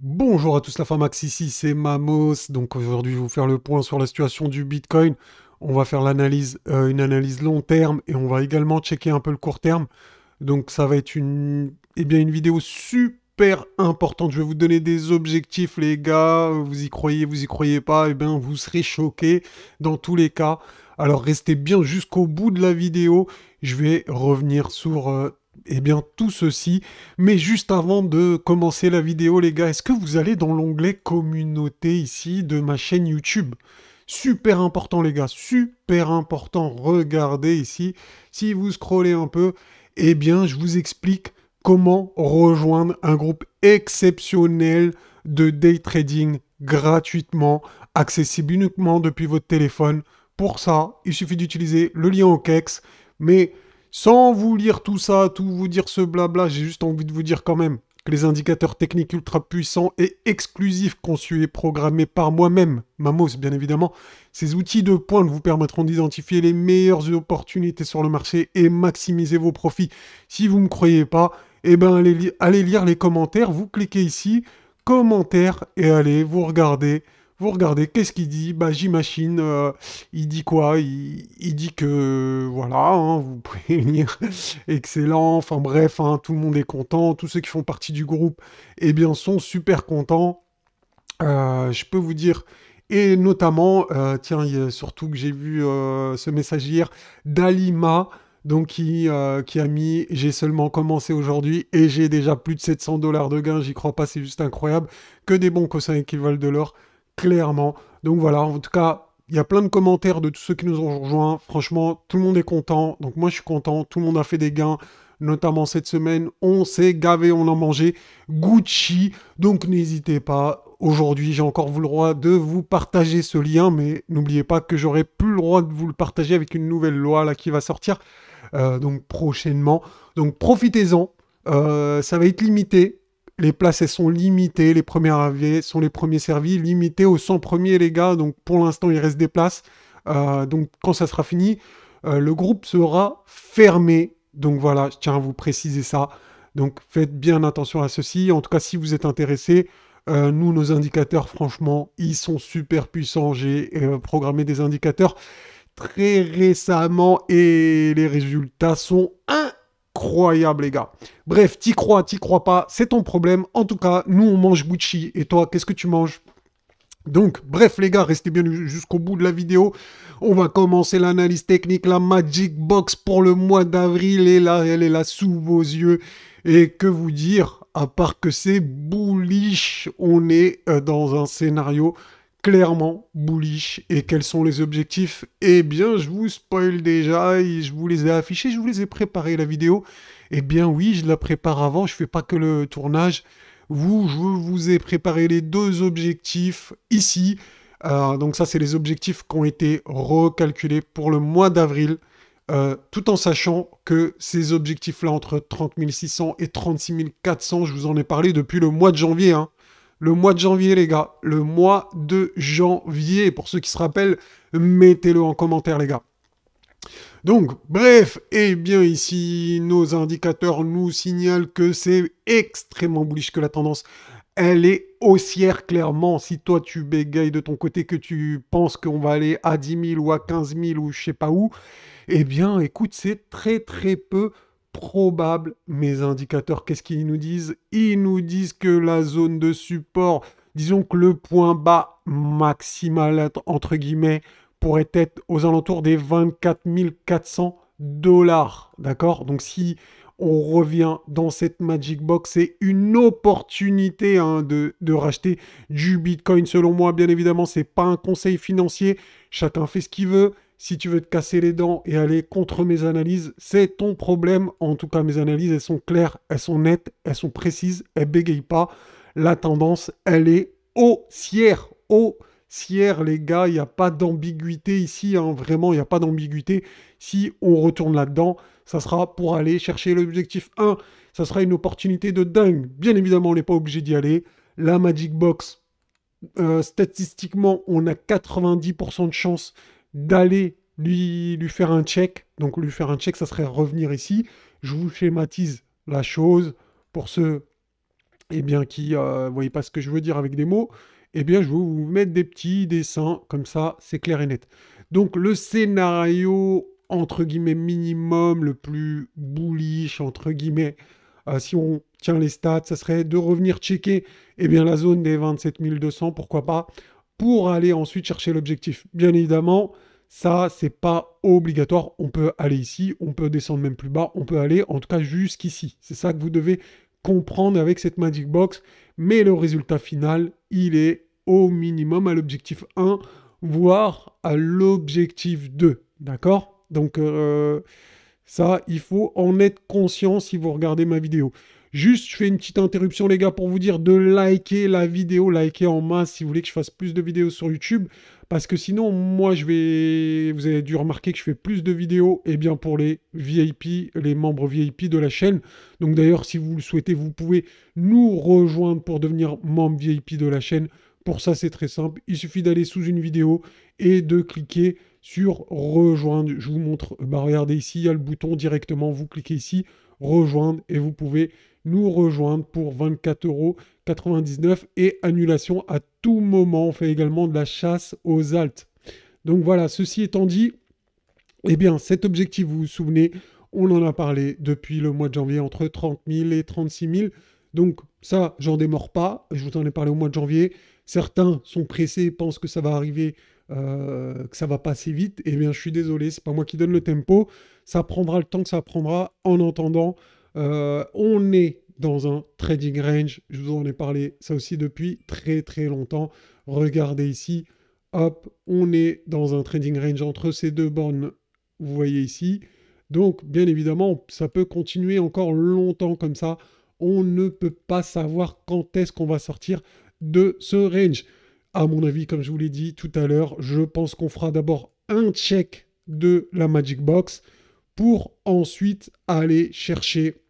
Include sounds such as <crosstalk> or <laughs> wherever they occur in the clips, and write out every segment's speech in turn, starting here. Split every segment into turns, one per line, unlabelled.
Bonjour à tous, la Max ici, c'est Mamos. Donc aujourd'hui, je vais vous faire le point sur la situation du Bitcoin. On va faire l'analyse, euh, une analyse long terme et on va également checker un peu le court terme. Donc ça va être une, et eh bien, une vidéo super importante. Je vais vous donner des objectifs, les gars. Vous y croyez, vous y croyez pas, eh bien vous serez choqués dans tous les cas. Alors restez bien jusqu'au bout de la vidéo. Je vais revenir sur euh, eh bien, tout ceci. Mais juste avant de commencer la vidéo, les gars, est-ce que vous allez dans l'onglet communauté ici de ma chaîne YouTube Super important, les gars, super important. Regardez ici. Si vous scrollez un peu, eh bien, je vous explique comment rejoindre un groupe exceptionnel de day trading gratuitement, accessible uniquement depuis votre téléphone. Pour ça, il suffit d'utiliser le lien au OKEX. Mais sans vous lire tout ça, tout vous dire ce blabla, j'ai juste envie de vous dire quand même que les indicateurs techniques ultra puissants et exclusifs conçus et programmés par moi-même, Mamos bien évidemment, ces outils de pointe vous permettront d'identifier les meilleures opportunités sur le marché et maximiser vos profits. Si vous ne me croyez pas, eh ben allez, allez lire les commentaires, vous cliquez ici, commentaires, et allez vous regarder vous regardez, qu'est-ce qu'il dit Bah, Machine, euh, il dit quoi il, dit que, voilà, hein, vous pouvez <laughs> venir, excellent, enfin bref, hein, tout le monde est content, tous ceux qui font partie du groupe, eh bien, sont super contents. Euh, je peux vous dire, et notamment, euh, tiens, surtout que j'ai vu ce message hier, d'Alima, donc qui, qui, a mis j'ai seulement commencé aujourd'hui et j'ai déjà plus de 700 dollars de gains, j'y crois pas, c'est juste incroyable, que des bons cossins équivalent de l'or clairement. Donc voilà, en tout cas, il y a plein de commentaires de tous ceux qui nous ont rejoints. Franchement, tout le monde est content. Donc moi, je suis content. Tout le monde a fait des gains, notamment cette semaine. On s'est gavé, on a mangé Gucci. Donc n'hésitez pas. Aujourd'hui, j'ai encore vous le droit de vous partager ce lien, mais n'oubliez pas que j'aurai plus le droit de vous le partager avec une nouvelle loi là qui va sortir euh, donc prochainement. Donc profitez-en. Euh, ça va être limité, les places elles sont limitées, les premiers arrivés sont les premiers servis, limitées aux 100 premiers les gars, donc pour l'instant il reste des places. Euh, donc quand ça sera fini, euh, le groupe sera fermé. Donc voilà, je tiens à vous préciser ça. Donc faites bien attention à ceci. En tout cas, si vous êtes intéressé, euh, nous, nos indicateurs, franchement, ils sont super puissants. J'ai programmé des indicateurs très récemment et les résultats sont incroyable, les gars. Bref, t'y crois, t'y crois pas, c'est ton problème. En tout cas, nous, on mange Gucci. Et toi, qu'est-ce que tu manges donc, bref, les gars, restez bien jusqu'au bout de la vidéo. On va commencer l'analyse technique, la Magic Box pour le mois d'avril. Et là, elle est là sous vos yeux. Et que vous dire, à part que c'est bullish, on est euh, dans un scénario clairement bullish et quels sont les objectifs Eh bien, je vous spoil déjà, je vous les ai affichés, je vous les ai préparés la vidéo. Eh bien oui, je la prépare avant, je fais pas que le tournage. Vous, je vous ai préparé les deux objectifs ici. Euh, donc ça, c'est les objectifs qui ont été recalculés pour le mois d'avril. Euh, tout en sachant que ces objectifs-là, entre 30 600 et 36 400, je vous en ai parlé depuis le mois de janvier. Hein le mois de janvier, les gars. Le mois de janvier. Pour ceux qui se rappellent, mettez-le en commentaire, les gars. Donc, bref, eh bien ici, nos indicateurs nous signalent que c'est extrêmement bullish, que la tendance, elle est haussière, clairement. Si toi, tu bégayes de ton côté, que tu penses qu'on va aller à 10 000 ou à 15 000 ou je sais pas où, eh bien, écoute, c'est très très peu probable, mes indicateurs, qu'est-ce qu'ils nous disent Ils nous disent que la zone de support, disons que le point bas maximal, entre guillemets, pourrait être aux alentours des 24 400 dollars. D'accord Donc si on revient dans cette Magic Box, c'est une opportunité hein, de, racheter du Bitcoin. Selon moi, bien évidemment, c'est pas un conseil financier. Chacun fait ce qu'il veut. Si tu veux te casser les dents et aller contre mes analyses, c'est ton problème. En tout cas, mes analyses, elles sont claires, elles sont nettes, elles sont précises, elles bégayent pas. La tendance, elle est haussière, haussière, les gars. Il n'y a pas d'ambiguïté ici, hein. vraiment, il n'y a pas d'ambiguïté. Si on retourne là-dedans, ça sera pour aller chercher l'objectif 1. Ça sera une opportunité de dingue. Bien évidemment, on n'est pas obligé d'y aller. La Magic Box, euh, statistiquement, on a 90% de chance d'aller lui, lui faire un check. Donc lui faire un check, ça serait revenir ici. Je vous schématise la chose pour ceux eh bien, qui ne euh, voyez pas ce que je veux dire avec des mots. Eh bien, je vais vous mettre des petits dessins, comme ça, c'est clair et net. Donc le scénario, entre guillemets, minimum, le plus bullish, entre guillemets, euh, si on tient les stats, ça serait de revenir checker et eh bien, la zone des 27 200, pourquoi pas, pour aller ensuite chercher l'objectif. Bien évidemment, ça, c'est pas obligatoire. On peut aller ici, on peut descendre même plus bas, on peut aller en tout cas jusqu'ici. C'est ça que vous devez comprendre avec cette Magic Box. Mais le résultat final, il est au minimum à l'objectif 1, voire à l'objectif 2. D'accord Donc, euh, ça, il faut en être conscient si vous regardez ma vidéo. Juste, je fais une petite interruption, les gars, pour vous dire de liker la vidéo, liker en masse si vous voulez que je fasse plus de vidéos sur YouTube. Parce que sinon, moi, je vais. Vous avez dû remarquer que je fais plus de vidéos et eh bien, pour les VIP, les membres VIP de la chaîne. Donc, d'ailleurs, si vous le souhaitez, vous pouvez nous rejoindre pour devenir membre VIP de la chaîne. Pour ça, c'est très simple. Il suffit d'aller sous une vidéo et de cliquer sur rejoindre. Je vous montre. Bah, regardez ici, il y a le bouton directement. Vous cliquez ici, rejoindre, et vous pouvez nous rejoindre pour 24,99€ et annulation à tout moment. On fait également de la chasse aux altes. Donc voilà, ceci étant dit, eh bien cet objectif, vous vous souvenez, on en a parlé depuis le mois de janvier, entre 30 000 et 36 000. Donc ça, j'en démords pas, je vous en ai parlé au mois de janvier. Certains sont pressés, pensent que ça va arriver euh, que ça va passer vite, eh bien je suis désolé, c'est pas moi qui donne le tempo. Ça prendra le temps que ça prendra. En entendant. Euh, on est dans un trading range. Je vous en ai parlé ça aussi depuis très très longtemps. Regardez ici. Hop, on est dans un trading range entre ces deux bornes. Vous voyez ici. Donc, bien évidemment, ça peut continuer encore longtemps comme ça. On ne peut pas savoir quand est-ce qu'on va sortir de ce range. À mon avis, comme je vous l'ai dit tout à l'heure, je pense qu'on fera d'abord un check de la Magic Box pour ensuite aller chercher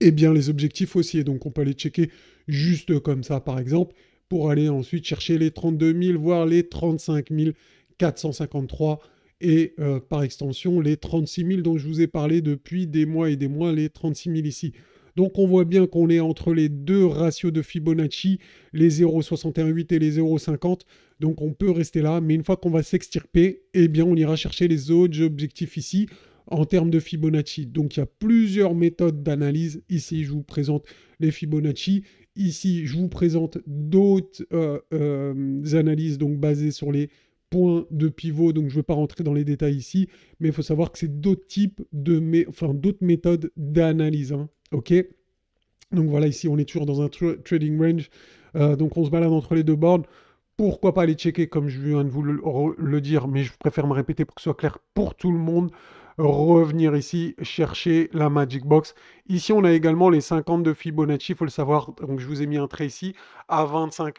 et eh bien les objectifs aussi. Et donc on peut aller checker juste comme ça, par exemple, pour aller ensuite chercher les 32 000, voire les 35 453 et euh, par extension les 36 000 dont je vous ai parlé depuis des mois et des mois, les 36 000 ici. Donc on voit bien qu'on est entre les deux ratios de Fibonacci, les 0,618 et les 0,50. Donc on peut rester là, mais une fois qu'on va s'extirper, eh bien on ira chercher les autres objectifs ici en termes de Fibonacci. Donc il y a plusieurs méthodes d'analyse. Ici, je vous présente les Fibonacci. Ici, je vous présente d'autres euh, euh, analyses donc basées sur les points de pivot. Donc je ne vais pas rentrer dans les détails ici, mais il faut savoir que c'est d'autres types de, enfin d'autres méthodes d'analyse. Hein. Ok. Donc voilà, ici on est toujours dans un trading range. Euh, donc on se balade entre les deux bornes pourquoi pas aller checker, comme je viens de vous le, le, dire, mais je préfère me répéter pour que ce soit clair pour tout le monde revenir ici, chercher la Magic Box. Ici, on a également les 50 de Fibonacci, il faut le savoir. Donc, je vous ai mis un trait ici à 25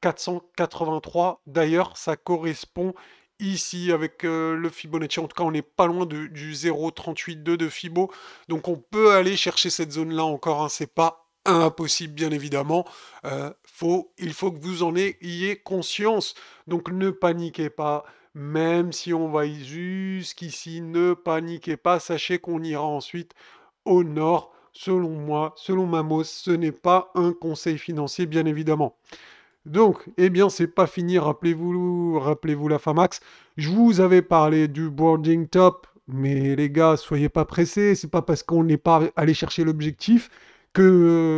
483. D'ailleurs, ça correspond ici avec euh, le Fibonacci. En tout cas, on n'est pas loin de, du 0,382 de Fibo. Donc, on peut aller chercher cette zone-là encore. Hein. C'est pas impossible, bien évidemment. Euh, faut, il faut que vous en ayez conscience. Donc, ne paniquez pas même si on va jusqu'ici, ne paniquez pas, sachez qu'on ira ensuite au nord. Selon moi, selon Mamos, ce n'est pas un conseil financier, bien évidemment. Donc, eh bien, c'est pas fini, rappelez-vous rappelez vous la FAMAX. Je vous avais parlé du boarding top, mais les gars, soyez pas pressés, c'est pas parce qu'on n'est pas allé chercher l'objectif que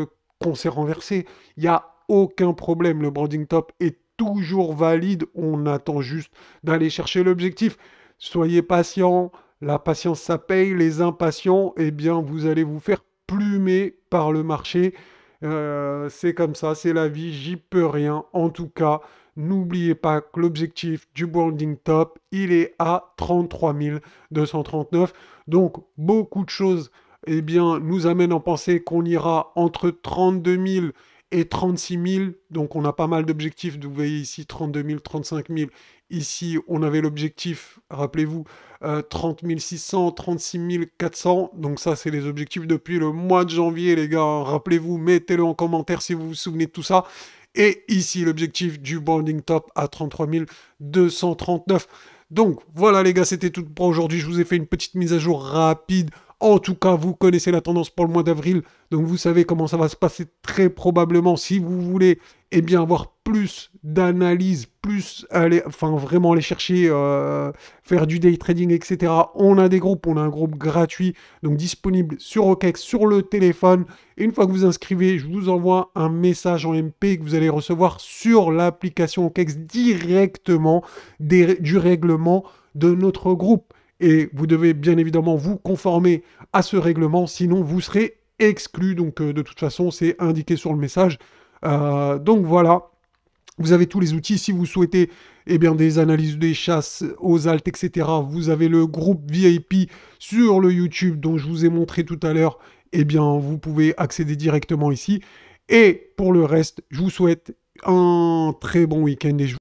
euh, qu'on s'est renversé. Il n'y a aucun problème, le boarding top est toujours valide. On attend juste d'aller chercher l'objectif. Soyez patient. La patience, ça paye. Les impatients, eh bien, vous allez vous faire plumer par le marché. Euh, c'est comme ça, c'est la vie, j'y peux rien. En tout cas, n'oubliez pas que l'objectif du Boarding Top, il est à 33 239. Donc, beaucoup de choses eh bien, nous amènent à penser qu'on ira entre 32 000 et 36 000. Donc on a pas mal d'objectifs. Vous voyez ici 32 000, 35 000. Ici, on avait l'objectif, rappelez-vous, 30 600, 36 400. Donc ça, c'est les objectifs depuis le mois de janvier, les gars. Rappelez-vous, mettez-le en commentaire si vous vous souvenez de tout ça. Et ici, l'objectif du bonding top à 33 239. Donc voilà les gars, c'était tout pour aujourd'hui. Je vous ai fait une petite mise à jour rapide en tout cas, vous connaissez la tendance pour le mois d'avril, donc vous savez comment ça va se passer très probablement si vous voulez eh bien, avoir plus d'analyses, plus aller, enfin vraiment aller chercher, euh, faire du day trading, etc. On a des groupes, on a un groupe gratuit, donc disponible sur OKEX, sur le téléphone. Et une fois que vous vous inscrivez, je vous envoie un message en MP que vous allez recevoir sur l'application OKEX directement du règlement de notre groupe et vous devez bien évidemment vous conformer à ce règlement, sinon vous serez exclu. Donc euh, de toute façon, c'est indiqué sur le message. Euh, donc voilà. Vous avez tous les outils. Si vous souhaitez et eh bien, des analyses des chasses aux altes, etc., vous avez le groupe VIP sur le YouTube dont je vous ai montré tout à l'heure. et eh bien, vous pouvez accéder directement ici. Et pour le reste, je vous souhaite un très bon week-end et je